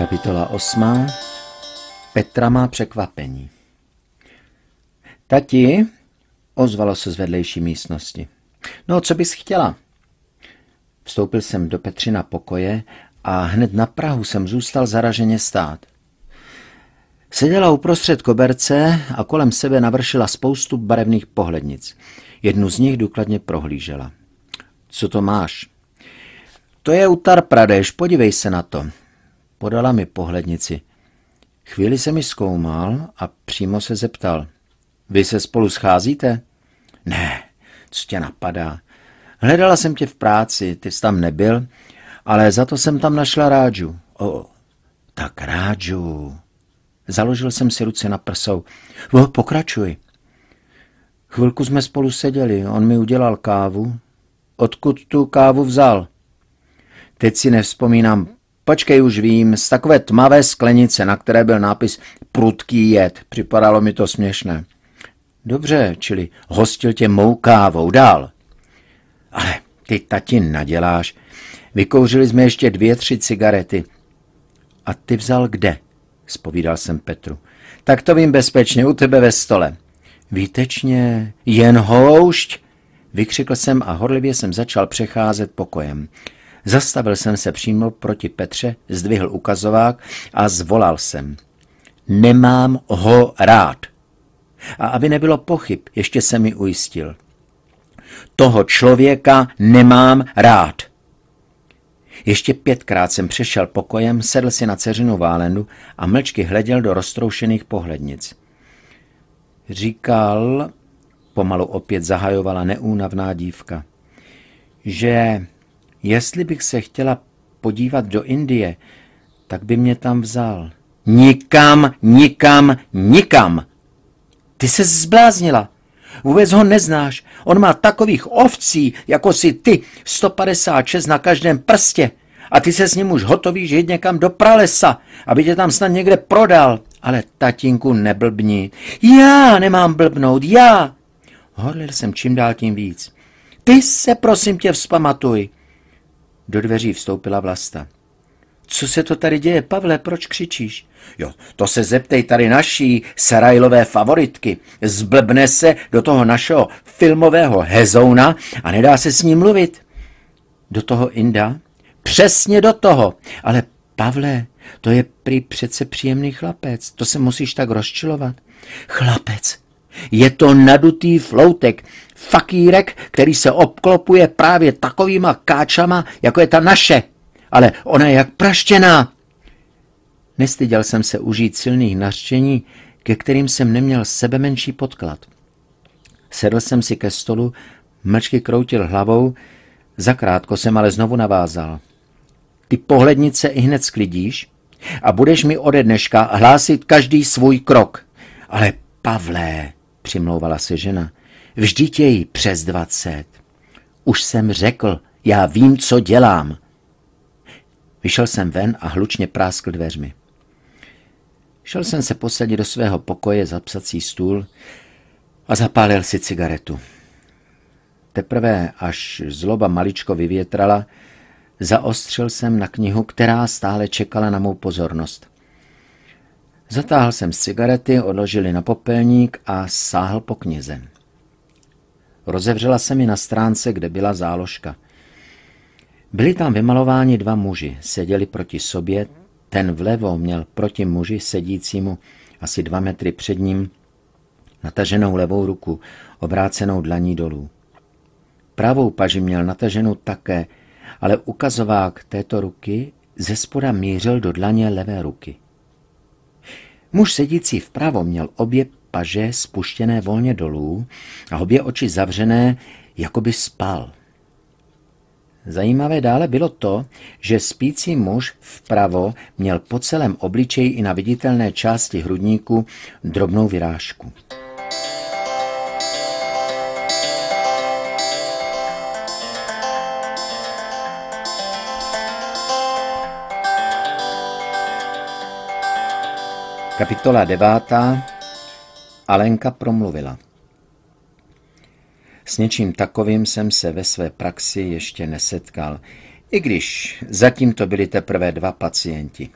Kapitola 8. Petra má překvapení. Tati, ozvalo se z vedlejší místnosti. No, co bys chtěla? Vstoupil jsem do Petřina pokoje a hned na Prahu jsem zůstal zaraženě stát. Seděla uprostřed koberce a kolem sebe navršila spoustu barevných pohlednic. Jednu z nich důkladně prohlížela. Co to máš? To je Utar Pradeš, podívej se na to. Podala mi pohlednici. Chvíli se mi zkoumal a přímo se zeptal. Vy se spolu scházíte? Ne, co tě napadá. Hledala jsem tě v práci, ty jsi tam nebyl, ale za to jsem tam našla Rážu. O, tak Rážu. Založil jsem si ruce na prsou. O, pokračuj. Chvilku jsme spolu seděli, on mi udělal kávu. Odkud tu kávu vzal? Teď si nevzpomínám, Počkej, už vím, z takové tmavé sklenice, na které byl nápis Prudký jed. Připadalo mi to směšné. Dobře, čili hostil tě mou kávou dál. Ale ty tati naděláš. Vykouřili jsme ještě dvě, tři cigarety. A ty vzal kde? Spovídal jsem Petru. Tak to vím bezpečně, u tebe ve stole. Výtečně, jen houšť, vykřikl jsem a horlivě jsem začal přecházet pokojem. Zastavil jsem se přímo proti Petře, zdvihl ukazovák a zvolal jsem. Nemám ho rád. A aby nebylo pochyb, ještě se mi ujistil. Toho člověka nemám rád. Ještě pětkrát jsem přešel pokojem, sedl si na ceřinu válenu a mlčky hleděl do roztroušených pohlednic. Říkal, pomalu opět zahajovala neúnavná dívka, že Jestli bych se chtěla podívat do Indie, tak by mě tam vzal. Nikam, nikam, nikam! Ty se zbláznila. Vůbec ho neznáš. On má takových ovcí, jako si ty, 156 na každém prstě. A ty se s ním už hotový žít někam do pralesa, aby tě tam snad někde prodal. Ale tatínku neblbni. Já nemám blbnout, já! Horlil jsem čím dál tím víc. Ty se prosím tě vzpamatuj. Do dveří vstoupila Vlasta. Co se to tady děje, Pavle, proč křičíš? Jo, to se zeptej tady naší Sarajlové favoritky. Zblbne se do toho našeho filmového hezouna a nedá se s ním mluvit. Do toho Inda? Přesně do toho. Ale Pavle, to je prý přece příjemný chlapec. To se musíš tak rozčilovat. Chlapec, je to nadutý floutek, fakírek, který se obklopuje právě takovýma káčama, jako je ta naše. Ale ona je jak praštěná. Nestyděl jsem se užít silných nařčení, ke kterým jsem neměl sebe menší podklad. Sedl jsem si ke stolu, mlčky kroutil hlavou, zakrátko jsem ale znovu navázal. Ty pohlednice i hned sklidíš a budeš mi ode dneška hlásit každý svůj krok. Ale Pavlé, přimlouvala se žena. Vždyť jej přes dvacet. Už jsem řekl, já vím, co dělám. Vyšel jsem ven a hlučně práskl dveřmi. Šel jsem se posadit do svého pokoje za psací stůl a zapálil si cigaretu. Teprve, až zloba maličko vyvětrala, zaostřil jsem na knihu, která stále čekala na mou pozornost. Zatáhl jsem z cigarety, odložil na popelník a sáhl po knize. Rozevřela se mi na stránce, kde byla záložka. Byli tam vymalováni dva muži, seděli proti sobě, ten vlevo měl proti muži sedícímu asi dva metry před ním nataženou levou ruku, obrácenou dlaní dolů. Pravou paži měl nataženou také, ale ukazovák této ruky ze spoda mířil do dlaně levé ruky. Muž sedící vpravo měl obě paže spuštěné volně dolů a obě oči zavřené, jako by spal. Zajímavé dále bylo to, že spící muž vpravo měl po celém obličeji i na viditelné části hrudníku drobnou vyrážku. Kapitola 9. Alenka promluvila. S něčím takovým jsem se ve své praxi ještě nesetkal, i když zatím to byli teprve dva pacienti.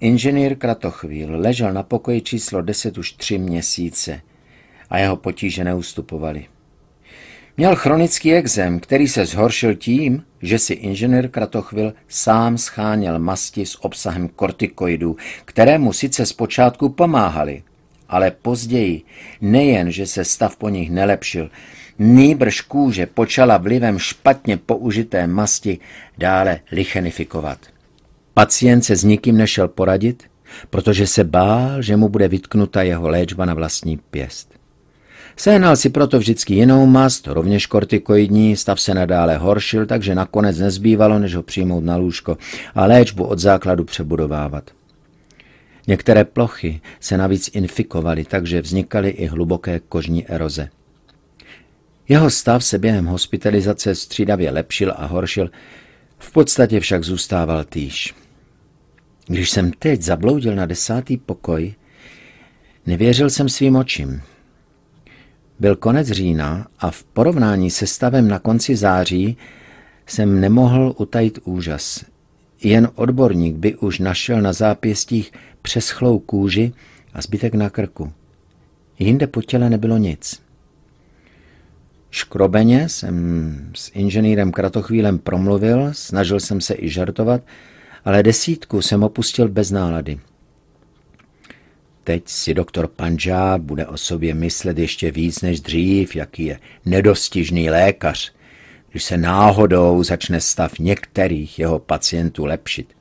Inženýr Kratochvíl ležel na pokoji číslo 10 už tři měsíce a jeho potíže neustupovaly. Měl chronický exém, který se zhoršil tím, že si inženýr Kratochvil sám scháněl masti s obsahem kortikoidů, které mu sice zpočátku pomáhaly, ale později nejen, že se stav po nich nelepšil, nýbrž kůže počala vlivem špatně použité masti dále lichenifikovat. Pacient se s nikým nešel poradit, protože se bál, že mu bude vytknuta jeho léčba na vlastní pěst. Sehnal si proto vždycky jinou mast, rovněž kortikoidní, stav se nadále horšil, takže nakonec nezbývalo, než ho přijmout na lůžko a léčbu od základu přebudovávat. Některé plochy se navíc infikovaly, takže vznikaly i hluboké kožní eroze. Jeho stav se během hospitalizace střídavě lepšil a horšil, v podstatě však zůstával týž. Když jsem teď zabloudil na desátý pokoj, nevěřil jsem svým očím – byl konec října a v porovnání se stavem na konci září jsem nemohl utajit úžas. Jen odborník by už našel na zápěstích přeschlou kůži a zbytek na krku. Jinde po těle nebylo nic. Škrobeně jsem s inženýrem Kratochvílem promluvil, snažil jsem se i žartovat, ale desítku jsem opustil bez nálady. Teď si doktor Panžá bude o sobě myslet ještě víc než dřív, jaký je nedostižný lékař, když se náhodou začne stav některých jeho pacientů lepšit.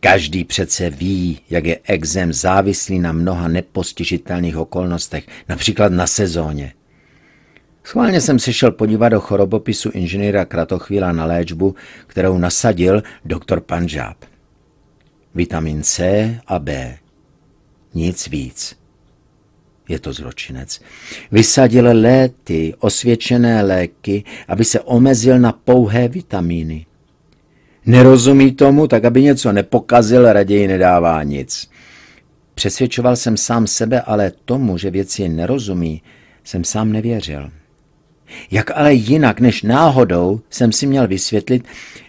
Každý přece ví, jak je exem závislý na mnoha nepostižitelných okolnostech, například na sezóně. Schválně jsem se šel podívat do chorobopisu inženýra Kratochvíla na léčbu, kterou nasadil doktor Panžáb. Vitamin C a B nic víc. Je to zločinec. Vysadil léty osvědčené léky, aby se omezil na pouhé vitamíny. Nerozumí tomu, tak aby něco nepokazil, raději nedává nic. Přesvědčoval jsem sám sebe, ale tomu, že věci nerozumí, jsem sám nevěřil. Jak ale jinak než náhodou jsem si měl vysvětlit,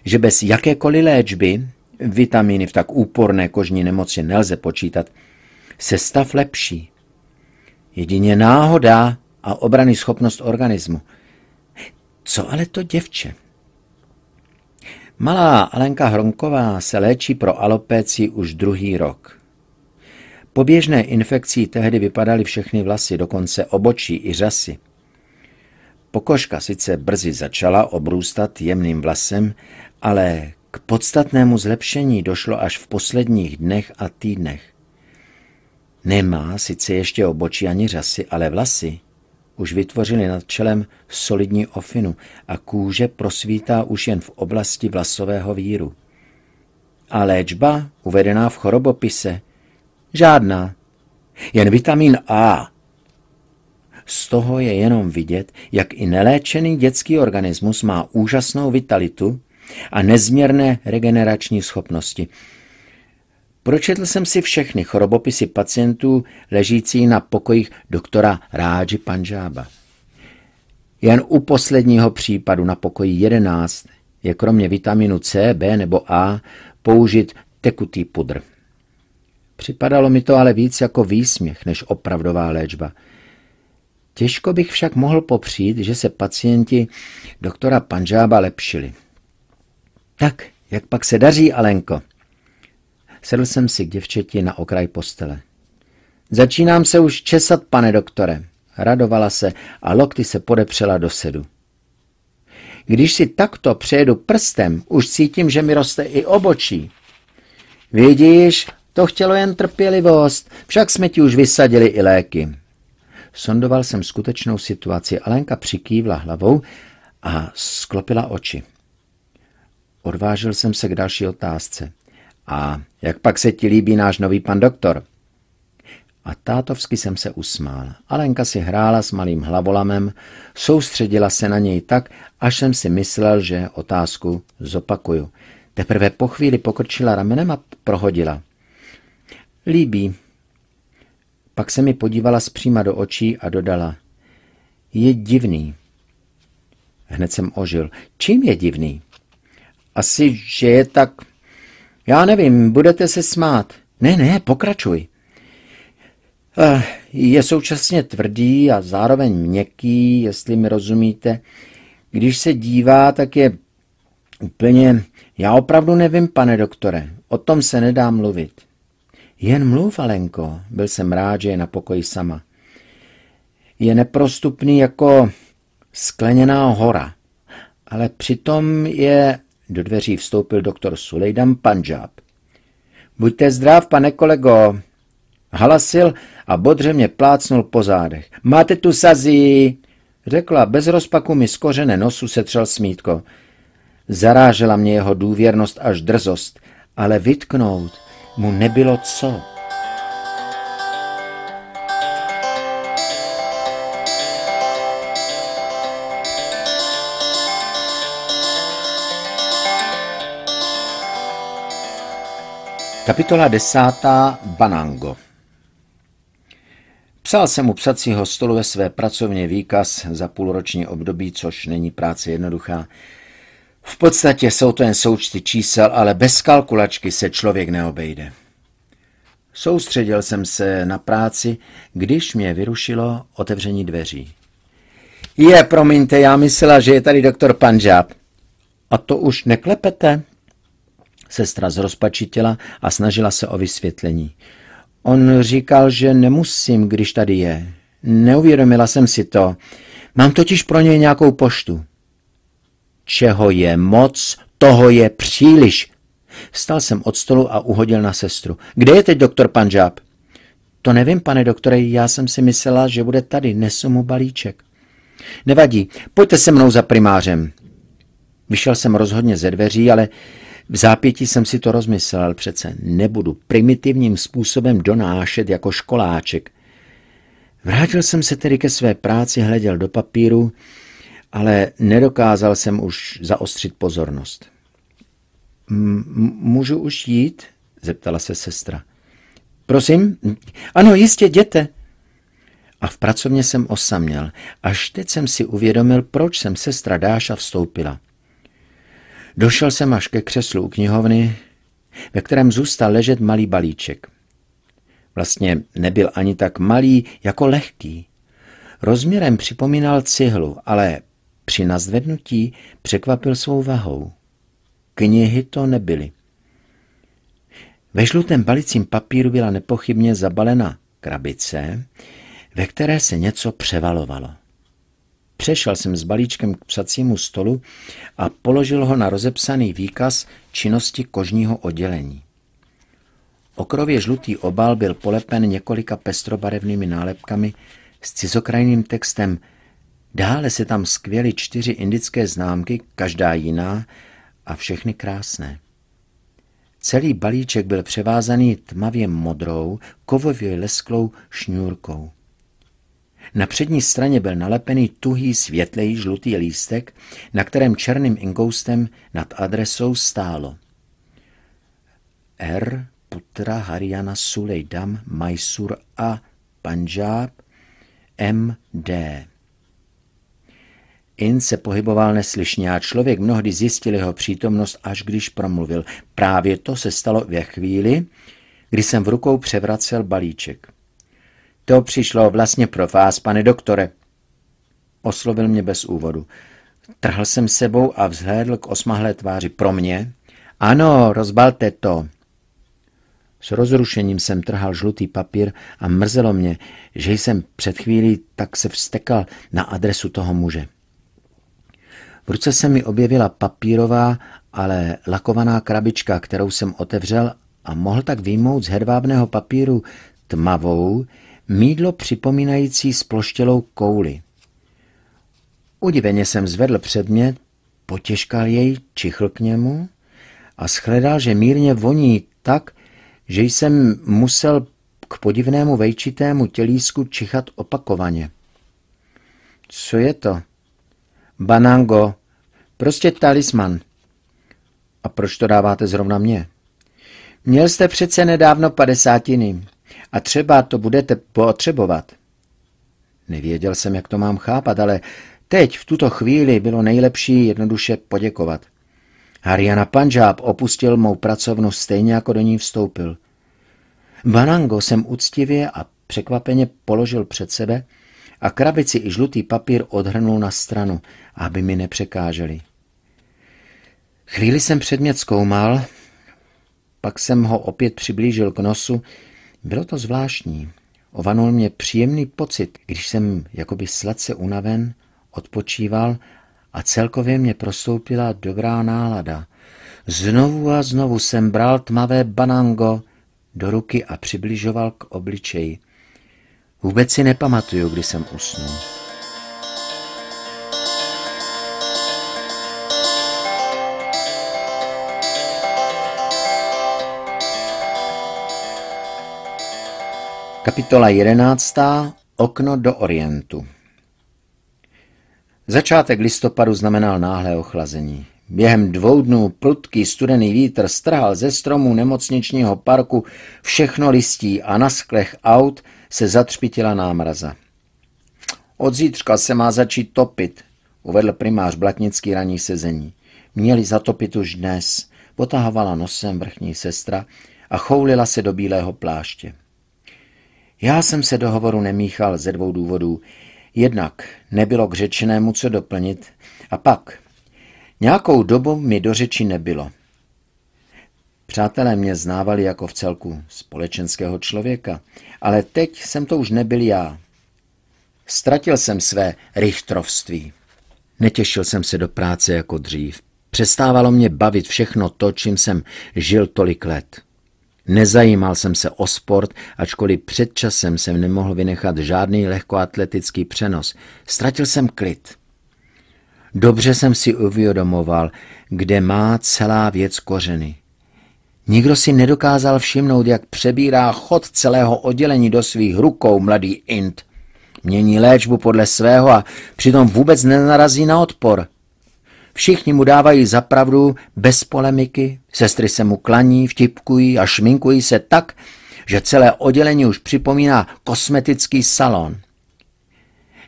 že bez jakékoliv léčby vitamíny v tak úporné kožní nemoci nelze počítat – se stav lepší. Jedině náhoda a obrany schopnost organismu. Co ale to děvče? Malá Alenka Hronková se léčí pro alopéci už druhý rok. Po běžné infekcí tehdy vypadaly všechny vlasy, dokonce obočí i řasy. Pokožka sice brzy začala obrůstat jemným vlasem, ale k podstatnému zlepšení došlo až v posledních dnech a týdnech. Nemá sice ještě obočí ani řasy, ale vlasy už vytvořily nad čelem solidní ofinu a kůže prosvítá už jen v oblasti vlasového víru. A léčba, uvedená v chorobopise? Žádná. Jen vitamin A. Z toho je jenom vidět, jak i neléčený dětský organismus má úžasnou vitalitu a nezměrné regenerační schopnosti. Pročetl jsem si všechny chorobopisy pacientů ležící na pokojích doktora Ráži Panžába. Jen u posledního případu na pokoji 11 je kromě vitaminu C, B nebo A použit tekutý pudr. Připadalo mi to ale víc jako výsměch než opravdová léčba. Těžko bych však mohl popřít, že se pacienti doktora Panžába lepšili. Tak, jak pak se daří, Alenko? Sedl jsem si k děvčeti na okraj postele. Začínám se už česat, pane doktore. Radovala se a lokty se podepřela do sedu. Když si takto přejedu prstem, už cítím, že mi roste i obočí. Vidíš, to chtělo jen trpělivost, však jsme ti už vysadili i léky. Sondoval jsem skutečnou situaci, Alenka přikývla hlavou a sklopila oči. Odvážil jsem se k další otázce. A jak pak se ti líbí náš nový pan doktor? A tátovsky jsem se usmál. Alenka si hrála s malým hlavolamem, soustředila se na něj tak, až jsem si myslel, že otázku zopakuju. Teprve po chvíli pokrčila ramenem a prohodila. Líbí. Pak se mi podívala zpříma do očí a dodala. Je divný. Hned jsem ožil. Čím je divný? Asi, že je tak já nevím, budete se smát. Ne, ne, pokračuj. Eh, je současně tvrdý a zároveň měkký, jestli mi rozumíte. Když se dívá, tak je úplně... Já opravdu nevím, pane doktore, o tom se nedá mluvit. Jen mluv, Alenko, byl jsem rád, že je na pokoji sama. Je neprostupný jako skleněná hora, ale přitom je do dveří vstoupil doktor Sulejdam Panžáb. Buďte zdrav, pane kolego. Hlasil a bodře mě plácnul po zádech. Máte tu sazí, řekla bez rozpaku mi z kořene nosu setřel smítko. Zarážela mě jeho důvěrnost až drzost, ale vytknout mu nebylo co. Kapitola desátá Banango Psal jsem u psacího stolu ve své pracovně výkaz za půlroční období, což není práce jednoduchá. V podstatě jsou to jen součty čísel, ale bez kalkulačky se člověk neobejde. Soustředil jsem se na práci, když mě vyrušilo otevření dveří. Je, promiňte, já myslela, že je tady doktor Panžáb. A to už neklepete? Sestra zrozpačitila a snažila se o vysvětlení. On říkal, že nemusím, když tady je. Neuvědomila jsem si to. Mám totiž pro něj nějakou poštu. Čeho je moc, toho je příliš. Vstal jsem od stolu a uhodil na sestru. Kde je teď doktor Panžáb? To nevím, pane doktore, já jsem si myslela, že bude tady, nesu mu balíček. Nevadí, pojďte se mnou za primářem. Vyšel jsem rozhodně ze dveří, ale v zápěti jsem si to rozmyslel, přece nebudu primitivním způsobem donášet jako školáček. Vrátil jsem se tedy ke své práci, hleděl do papíru, ale nedokázal jsem už zaostřit pozornost. Můžu už jít? zeptala se sestra. Prosím? Ano, jistě, jděte. A v pracovně jsem osaměl. Až teď jsem si uvědomil, proč jsem sestra Dáša vstoupila. Došel jsem až ke křeslu u knihovny, ve kterém zůstal ležet malý balíček. Vlastně nebyl ani tak malý, jako lehký. Rozměrem připomínal cihlu, ale při nazvednutí překvapil svou vahou. Knihy to nebyly. Ve žlutém balicím papíru byla nepochybně zabalena krabice, ve které se něco převalovalo. Přešel jsem s balíčkem k psacímu stolu a položil ho na rozepsaný výkaz činnosti kožního oddělení. Okrově žlutý obal byl polepen několika pestrobarevnými nálepkami s cizokrajným textem. Dále se tam skvěly čtyři indické známky, každá jiná a všechny krásné. Celý balíček byl převázaný tmavě modrou, kovově lesklou šňůrkou. Na přední straně byl nalepený tuhý světlej žlutý lístek, na kterém černým inkoustem nad adresou stálo R. Putra Haryana Sulejdam Mysur a Punjab D. In se pohyboval neslyšně a člověk mnohdy zjistil jeho přítomnost, až když promluvil. Právě to se stalo ve chvíli, kdy jsem v rukou převracel balíček. To přišlo vlastně pro vás, pane doktore. Oslovil mě bez úvodu. Trhl jsem sebou a vzhlédl k osmahlé tváři pro mě. Ano, rozbalte to. S rozrušením jsem trhal žlutý papír a mrzelo mě, že jsem před chvílí tak se vstekal na adresu toho muže. V ruce se mi objevila papírová, ale lakovaná krabička, kterou jsem otevřel a mohl tak výmout z hedvábného papíru tmavou, mídlo připomínající sploštělou kouli. Udiveně jsem zvedl předmět, potěžkal jej, čichl k němu a shledal, že mírně voní tak, že jsem musel k podivnému vejčitému tělísku čichat opakovaně. Co je to? Banango. Prostě talisman. A proč to dáváte zrovna mě? Měl jste přece nedávno padesátiny a třeba to budete potřebovat. Nevěděl jsem, jak to mám chápat, ale teď v tuto chvíli bylo nejlepší jednoduše poděkovat. Hariana Panžáb opustil mou pracovnu stejně, jako do ní vstoupil. Banango jsem uctivě a překvapeně položil před sebe a krabici i žlutý papír odhrnul na stranu, aby mi nepřekáželi. Chvíli jsem předmět zkoumal, pak jsem ho opět přiblížil k nosu bylo to zvláštní. Ovanul mě příjemný pocit, když jsem jakoby sladce unaven, odpočíval a celkově mě prostoupila dobrá nálada. Znovu a znovu jsem bral tmavé banango do ruky a přibližoval k obličeji. Vůbec si nepamatuju, kdy jsem usnul. Kapitola 11. Okno do Orientu Začátek listopadu znamenal náhlé ochlazení. Během dvou dnů prudký studený vítr strhal ze stromů nemocničního parku všechno listí a na sklech aut se zatřpitila námraza. Od zítřka se má začít topit, uvedl primář Blatnický raní sezení. Měli zatopit už dnes, potahovala nosem vrchní sestra a choulila se do bílého pláště. Já jsem se do hovoru nemíchal ze dvou důvodů. Jednak nebylo k řečenému co doplnit a pak nějakou dobu mi do řeči nebylo. Přátelé mě znávali jako v celku společenského člověka, ale teď jsem to už nebyl já. Ztratil jsem své richtrovství. Netěšil jsem se do práce jako dřív. Přestávalo mě bavit všechno to, čím jsem žil tolik let. Nezajímal jsem se o sport, ačkoliv před časem jsem nemohl vynechat žádný lehkoatletický přenos. Ztratil jsem klid. Dobře jsem si uvědomoval, kde má celá věc kořeny. Nikdo si nedokázal všimnout, jak přebírá chod celého oddělení do svých rukou mladý Int. Mění léčbu podle svého a přitom vůbec nenarazí na odpor. Všichni mu dávají za pravdu bez polemiky, sestry se mu klaní, vtipkují a šminkují se tak, že celé oddělení už připomíná kosmetický salon.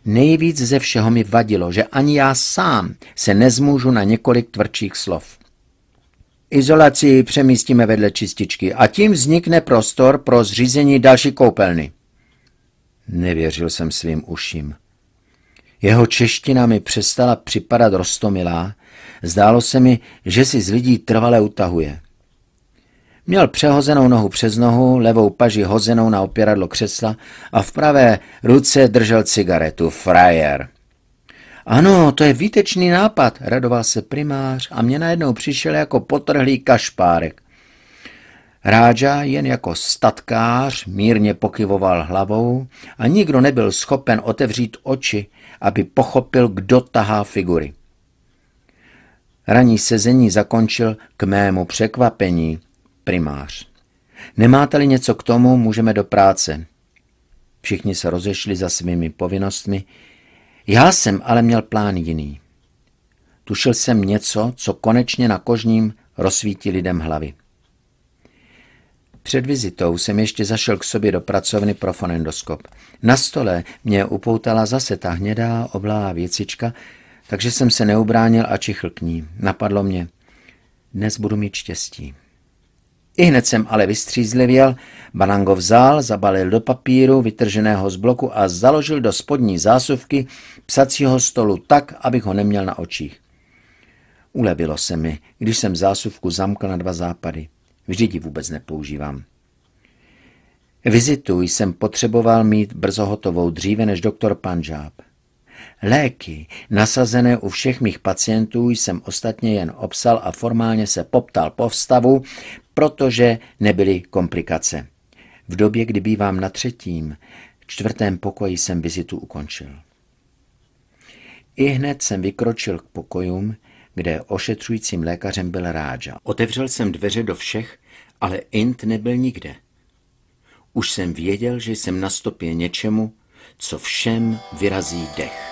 Nejvíc ze všeho mi vadilo, že ani já sám se nezmůžu na několik tvrdších slov. Izolaci přemístíme vedle čističky a tím vznikne prostor pro zřízení další koupelny. Nevěřil jsem svým uším. Jeho čeština mi přestala připadat rostomilá Zdálo se mi, že si z lidí trvale utahuje. Měl přehozenou nohu přes nohu, levou paži hozenou na opěradlo křesla a v pravé ruce držel cigaretu. Frajer. Ano, to je výtečný nápad, radoval se primář a mě najednou přišel jako potrhlý kašpárek. Ráža jen jako statkář mírně pokyvoval hlavou a nikdo nebyl schopen otevřít oči, aby pochopil, kdo tahá figury. Ranní sezení zakončil k mému překvapení primář. Nemáte-li něco k tomu, můžeme do práce. Všichni se rozešli za svými povinnostmi. Já jsem ale měl plán jiný. Tušil jsem něco, co konečně na kožním rozsvítí lidem hlavy. Před vizitou jsem ještě zašel k sobě do pracovny pro fonendoskop. Na stole mě upoutala zase ta hnědá oblá věcička, takže jsem se neubránil a čichl k ní. Napadlo mě, dnes budu mít štěstí. I hned jsem ale vystřízlivěl, Banango vzal, zabalil do papíru vytrženého z bloku a založil do spodní zásuvky psacího stolu tak, abych ho neměl na očích. Ulevilo se mi, když jsem zásuvku zamkl na dva západy. Vždyť ji vůbec nepoužívám. Vizitu jsem potřeboval mít brzo hotovou dříve než doktor Panžáb. Léky nasazené u všech mých pacientů jsem ostatně jen obsal a formálně se poptal po vstavu, protože nebyly komplikace. V době, kdy bývám na třetím, čtvrtém pokoji jsem vizitu ukončil. I hned jsem vykročil k pokojům, kde ošetřujícím lékařem byl rádža. Otevřel jsem dveře do všech, ale Int nebyl nikde. Už jsem věděl, že jsem na stopě něčemu, co všem vyrazí dech.